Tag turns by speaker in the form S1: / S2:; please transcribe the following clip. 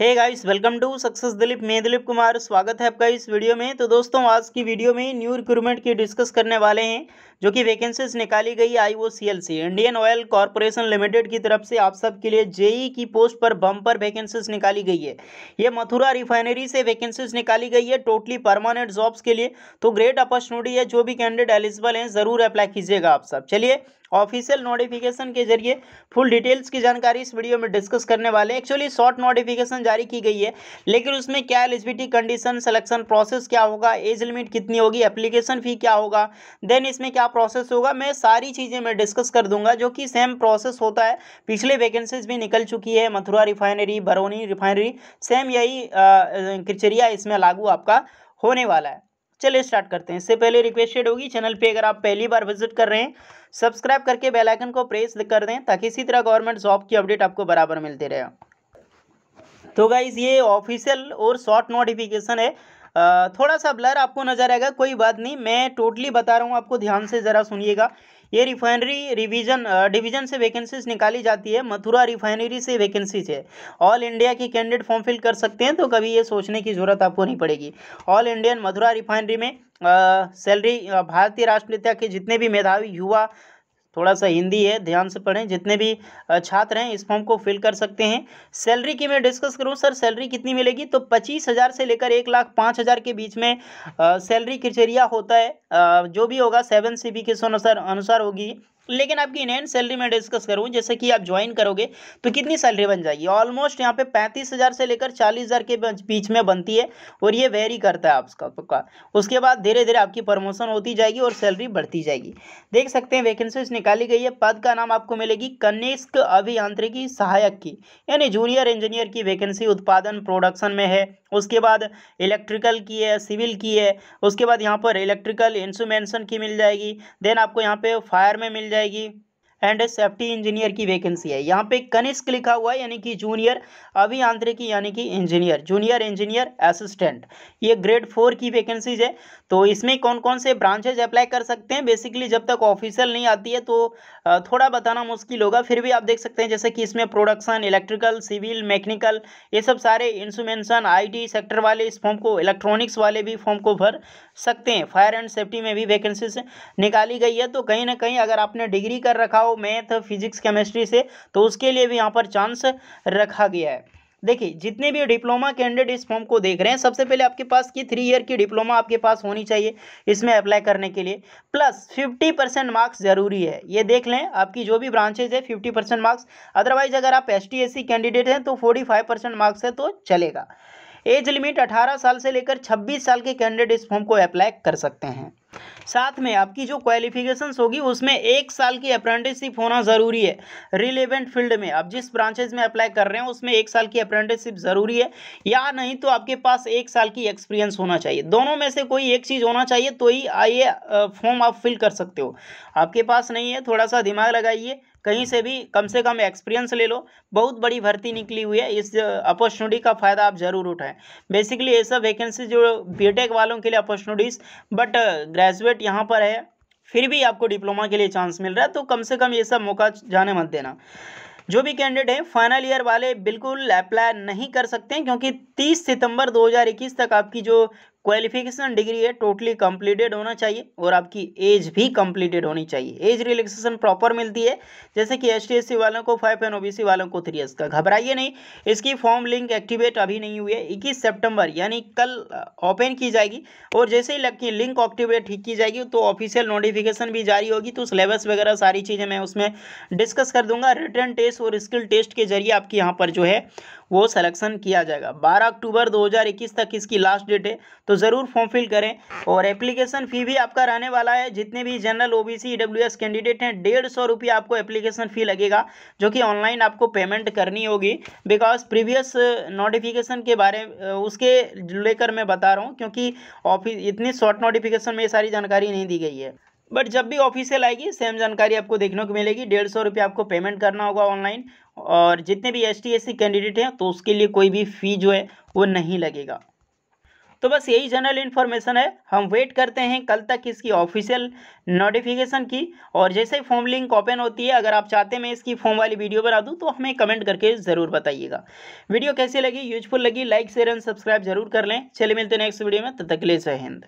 S1: hey guys welcome to success Dilip मैं दिलीप कुमार स्वागत है आपका इस वीडियो में तो दोस्तों आज की वीडियो में न्यू रिक्रूटमेंट की डिस्कस करने वाले हैं जो कि वैकेंसीज निकाली गई आई ओ C L C Indian oil corporation limited की तरफ से आप सब के लिए जेई e की पोस्ट पर बम्पर वैकेंसीज निकाली गई है ये मथुरा रिफाइनरी से वैकेंसीज निकाली गई है टोटली परमानेंट जॉब्स के लिए तो ग्रेट अपॉर्चुनिटी है जो भी कैंडिडेट एलिजिबल हैं ज़रूर अप्लाई कीजिएगा आप सब चलिए ऑफिशियल नोटिफिकेशन के जरिए फुल डिटेल्स की जानकारी इस वीडियो में डिस्कस करने वाले हैं एक्चुअली शॉर्ट नोटिफिकेशन जारी की गई है लेकिन उसमें क्या एलिजिबिलिटी कंडीशन सिलेक्शन प्रोसेस क्या होगा एज लिमिट कितनी होगी एप्लीकेशन फ़ी क्या होगा देन इसमें क्या प्रोसेस होगा मैं सारी चीज़ें मैं डिस्कस कर दूंगा जो कि सेम प्रोसेस होता है पिछले वैकेंसीज भी निकल चुकी है Mathura refinery Barauni refinery same यही क्रिचरिया इसमें लागू आपका होने वाला है चलिए स्टार्ट करते हैं इससे पहले रिक्वेस्टेड होगी चैनल पे अगर आप पहली बार विजिट कर रहे हैं सब्सक्राइब करके बेल आइकन को प्रेस कर दें ताकि इसी तरह गवर्नमेंट जॉब की अपडेट आपको बराबर मिलते रहे तो गाइज ये ऑफिशियल और शॉर्ट नोटिफिकेशन है थोड़ा सा ब्लर आपको नजर आएगा कोई बात नहीं मैं टोटली बता रहा हूँ आपको ध्यान से ज़रा सुनिएगा ये रिफाइनरी रिवीजन डिवीजन से वैकेंसीज निकाली जाती है मथुरा रिफाइनरी से वैकेंसीज है ऑल इंडिया की कैंडिडेट फॉर्म फिल कर सकते हैं तो कभी ये सोचने की जरूरत आपको नहीं पड़ेगी ऑल इंडियन मथुरा रिफाइनरी में सैलरी भारतीय राष्ट्रीयता के जितने भी मेधावी युवा थोड़ा सा हिंदी है ध्यान से पढ़ें जितने भी छात्र हैं इस फॉर्म को फिल कर सकते हैं सैलरी की मैं डिस्कस करूं सर सैलरी कितनी मिलेगी तो पच्चीस हज़ार से लेकर एक लाख पाँच हज़ार के बीच में सैलरी क्रिटेरिया होता है आ, जो भी होगा सेवन सी के अनुसार अनुसार होगी लेकिन आपकी इन एंड सैलरी में डिस्कस करूँ जैसे कि आप ज्वाइन करोगे तो कितनी सैलरी बन जाएगी ऑलमोस्ट यहाँ पे पैंतीस हज़ार से लेकर चालीस हज़ार के बीच में बनती है और ये वेरी करता है आपका पक्का उसके बाद धीरे धीरे आपकी प्रमोशन होती जाएगी और सैलरी बढ़ती जाएगी देख सकते हैं वैकेंसीज निकाली गई है पद का नाम आपको मिलेगी कनिष्क अभियांत्रिकी सहायक की यानी जूनियर इंजीनियर की वैकेंसी उत्पादन प्रोडक्शन में है उसके बाद इलेक्ट्रिकल की है सिविल की है उसके बाद यहाँ पर इलेक्ट्रिकल इंस्ट्रूमेंशन की मिल जाएगी देन आपको यहाँ पे फायर में मिल जाएगी जाएगी एंड सेफ्टी इंजीनियर की वैकेंसी है यहाँ पे कनिष्क लिखा हुआ है यानी कि जूनियर अभियांत्रिकी यानी कि इंजीनियर जूनियर इंजीनियर असिस्टेंट ये ग्रेड फोर की वैकेंसीज है तो इसमें कौन कौन से ब्रांचेज अप्लाई कर सकते हैं बेसिकली जब तक ऑफिशियल नहीं आती है तो थोड़ा बताना मुश्किल होगा फिर भी आप देख सकते हैं जैसे कि इसमें प्रोडक्शन इलेक्ट्रिकल सिविल मैकेनिकल ये सब सारे इंस्ट्रूमेंशन आई सेक्टर वाले इस फॉर्म को इलेक्ट्रॉनिक्स वाले भी फॉर्म को भर सकते हैं फायर एंड सेफ्टी में भी वैकेंसीज निकाली गई है तो कहीं ना कहीं अगर आपने डिग्री कर रखा हो हो मैथ फिजिक्स केमिस्ट्री से तो उसके लिए भी यहाँ पर चांस रखा गया है देखिए जितने भी डिप्लोमा कैंडिडेट इस फॉर्म को देख रहे हैं सबसे पहले आपके पास की थ्री ईयर की डिप्लोमा आपके पास होनी चाहिए इसमें अप्लाई करने के लिए प्लस फिफ्टी परसेंट मार्क्स जरूरी है ये देख लें आपकी जो भी ब्रांचेज है फिफ्टी परसेंट मार्क्स अदरवाइज अगर आप एस टी कैंडिडेट हैं तो फोर्टी फाइव परसेंट मार्क्स है तो चलेगा एज लिमिट अठारह साल से लेकर छब्बीस साल के कैंडिडेट इस फॉर्म को अप्लाई कर सकते हैं साथ में आपकी जो क्वालिफिकेशंस होगी उसमें एक साल की अप्रेंटिसशिप होना ज़रूरी है रिलेवेंट फील्ड में आप जिस ब्रांचेज में अप्लाई कर रहे हैं उसमें एक साल की अप्रेंटिसशिप ज़रूरी है या नहीं तो आपके पास एक साल की एक्सपीरियंस होना चाहिए दोनों में से कोई एक चीज़ होना चाहिए तो ही आइए फॉर्म आप फिल कर सकते हो आपके पास नहीं है थोड़ा सा दिमाग लगाइए कहीं से भी कम से कम एक्सपीरियंस ले लो बहुत बड़ी भर्ती निकली हुई है इस अपॉर्चुनिटी का फ़ायदा आप ज़रूर उठाएं बेसिकली ये सब वैकेंसी जो बीटेक वालों के लिए अपॉर्चुनिटीज़ बट ग्रेजुएट यहाँ पर है फिर भी आपको डिप्लोमा के लिए चांस मिल रहा है तो कम से कम ये सब मौका जाने मत देना जो भी कैंडिडेट हैं फाइनल ईयर वाले बिल्कुल अप्लाई नहीं कर सकते क्योंकि 30 सितंबर 2021 तक आपकी जो क्वालिफिकेशन डिग्री है टोटली कंप्लीटेड होना चाहिए और आपकी एज भी कंप्लीटेड होनी चाहिए एज रिलैक्सेशन प्रॉपर मिलती है जैसे कि एस टी वालों को फाइव बी सी वालों को थ्री एस का घबराइए नहीं इसकी फॉर्म लिंक एक्टिवेट अभी नहीं हुई है इक्कीस सेप्टेम्बर यानी कल ओपन की जाएगी और जैसे ही लिंक एक्टिवेट की जाएगी तो ऑफिशियल नोटिफिकेशन भी जारी होगी तो सिलेबस वगैरह सारी चीज़ें मैं उसमें डिस्कस कर दूंगा रिटर्न टेस्ट और स्किल टेस्ट के जरिए आपके यहाँ पर जो है वो सलेक्शन किया जाएगा बारह अक्टूबर दो तक इसकी लास्ट डेट है तो ज़रूर फॉर्म फिल करें और एप्लीकेशन फ़ी भी आपका रहने वाला है जितने भी general O B C candidate हैं डेढ़ सौ रुपये आपको एप्लीकेशन फ़ी लगेगा जो कि ऑनलाइन आपको पेमेंट करनी होगी बिकॉज प्रीवियस नोटिफिकेशन के बारे उसके लेकर मैं बता रहा हूँ क्योंकि ऑफिस इतनी शॉर्ट नोटिफिकेशन में ये सारी जानकारी नहीं दी गई है बट जब भी ऑफिसियल आएगी सेम जानकारी आपको देखने को मिलेगी डेढ़ सौ रुपये आपको पेमेंट करना होगा ऑनलाइन और जितने भी एस टी कैंडिडेट हैं तो उसके लिए कोई भी फ़ी जो है वो नहीं लगेगा तो बस यही जनरल इन्फॉर्मेशन है हम वेट करते हैं कल तक इसकी ऑफिशियल नोटिफिकेशन की और जैसे ही फॉर्म लिंक ओपन होती है अगर आप चाहते हैं मैं इसकी फॉर्म वाली वीडियो बना दूँ तो हमें कमेंट करके ज़रूर बताइएगा वीडियो कैसी लगी यूजफुल लगी लाइक शेयर एंड सब्सक्राइब जरूर कर लें चले मिलते हैं नेक्स्ट वीडियो में तब तक ले जय हिंद